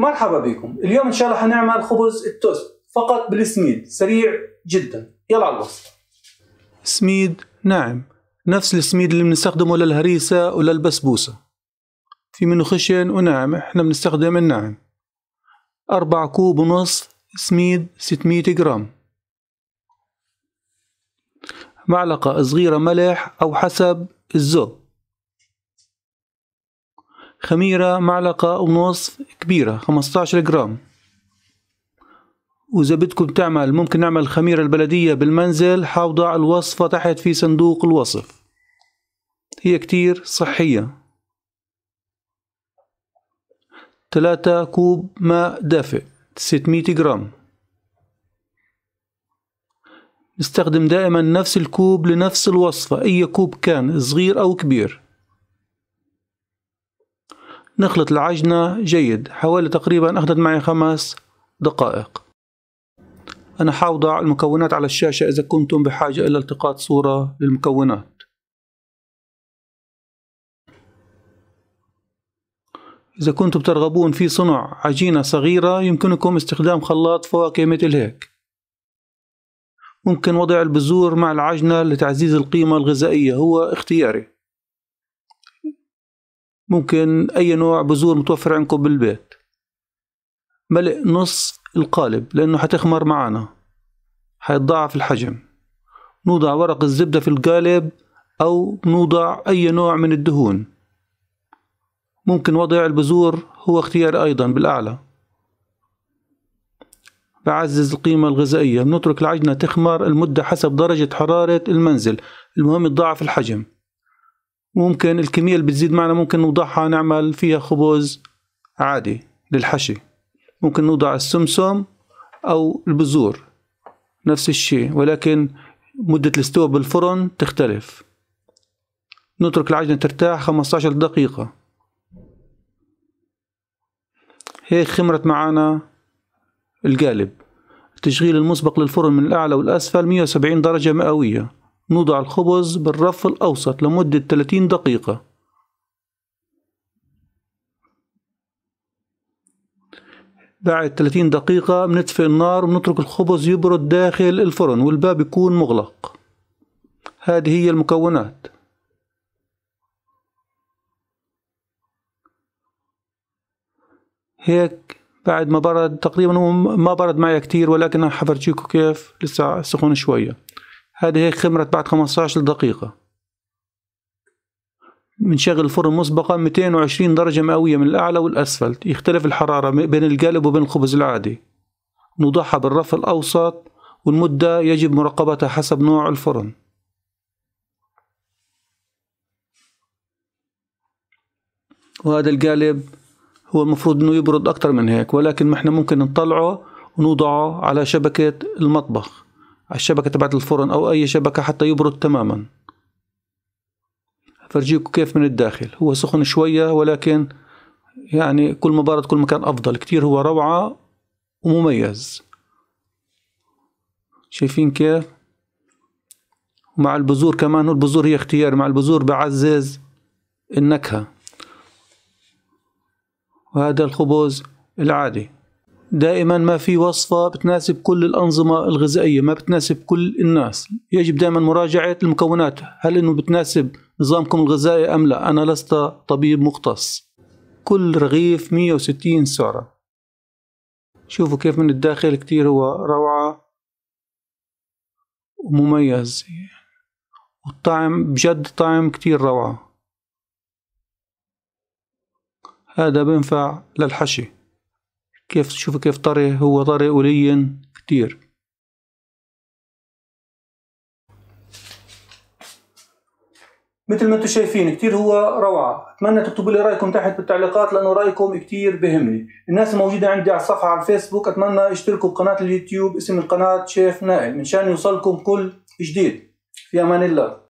مرحبا بكم اليوم ان شاء الله حنعمل خبز التوست فقط بالسميد سريع جدا يلا على الوصفة سميد ناعم نفس السميد اللي بنستخدمه للهريسة وللبسبوسة في منه خشن وناعم احنا بنستخدم الناعم أربع كوب ونص سميد 600 جرام معلقة صغيرة ملح أو حسب الذوق خميرة معلقة ونصف كبيرة 15 جرام وإذا بدكم تعمل ممكن نعمل خميرة البلدية بالمنزل حوضع الوصفة تحت في صندوق الوصف هي كتير صحية ثلاثة كوب ماء دافئ 600 جرام نستخدم دائما نفس الكوب لنفس الوصفة أي كوب كان صغير أو كبير نخلط العجنة جيد حوالي تقريبا أخذت معي خمس دقائق أنا حوضع المكونات على الشاشة إذا كنتم بحاجة إلى التقاط صورة للمكونات إذا كنتم ترغبون في صنع عجينة صغيرة يمكنكم استخدام خلاط فواكه مثل هيك ممكن وضع البذور مع العجنة لتعزيز القيمة الغذائية هو اختياري ممكن أي نوع بذور متوفر عندكم بالبيت ملئ نص القالب لأنه حتخمر معنا حيتضاعف الحجم نوضع ورق الزبدة في القالب أو نوضع أي نوع من الدهون ممكن وضع البذور هو اختيار أيضا بالأعلى بعزز القيمة الغذائية بنترك العجنة تخمر المدة حسب درجة حرارة المنزل المهم تضاعف الحجم ممكن الكمية اللي بتزيد معنا ممكن نوضعها نعمل فيها خبز عادي للحشي ممكن نوضع السمسم أو البذور نفس الشيء ولكن مدة الاستوى بالفرن تختلف نترك العجنة ترتاح 15 دقيقة هيك خمرت معانا القالب تشغيل المسبق للفرن من الأعلى والأسفل 170 درجة مئوية نوضع الخبز بالرف الأوسط لمدة 30 دقيقة بعد 30 دقيقة بنطفئ النار ونترك الخبز يبرد داخل الفرن والباب يكون مغلق هذه هي المكونات هيك بعد ما برد تقريبا هو ما برد معي كتير ولكن حفرجيكم كيف لسه سخون شوية هذه هيك خمرت بعد 15 دقيقة بنشغل الفرن مسبقا 220 درجة مئوية من الأعلى والأسفل يختلف الحرارة بين القالب وبين الخبز العادي نوضعها بالرف الأوسط والمدة يجب مراقبتها حسب نوع الفرن وهذا القالب هو المفروض انه يبرد اكتر من هيك ولكن ما احنا ممكن نطلعه ونوضعه على شبكة المطبخ على الشبكة تبعت الفرن أو أي شبكة حتى يبرد تماما فرجيكم كيف من الداخل هو سخن شوية ولكن يعني كل ما كل ما كان أفضل كتير هو روعة ومميز شايفين كيف ومع البذور كمان البذور هي اختيار مع البذور بعزز النكهة وهذا الخبز العادي دائما ما في وصفة بتناسب كل الأنظمة الغذائية ما بتناسب كل الناس يجب دائما مراجعة المكونات هل أنه بتناسب نظامكم الغذائي أم لا أنا لست طبيب مختص كل رغيف 160 سعرة شوفوا كيف من الداخل كتير هو روعة ومميز والطعم بجد طعم كتير روعة هذا بينفع للحشي كيف شوفوا كيف طري هو طري ولين كتير مثل ما انتم شايفين كتير هو روعة اتمنى تكتبوا لي رأيكم تحت بالتعليقات لانه رأيكم كتير بهمني الناس الموجودة عندي على الصفحة على الفيسبوك اتمنى اشتركوا بقناة اليوتيوب اسم القناة شيف نائل شان يوصلكم كل جديد في امان الله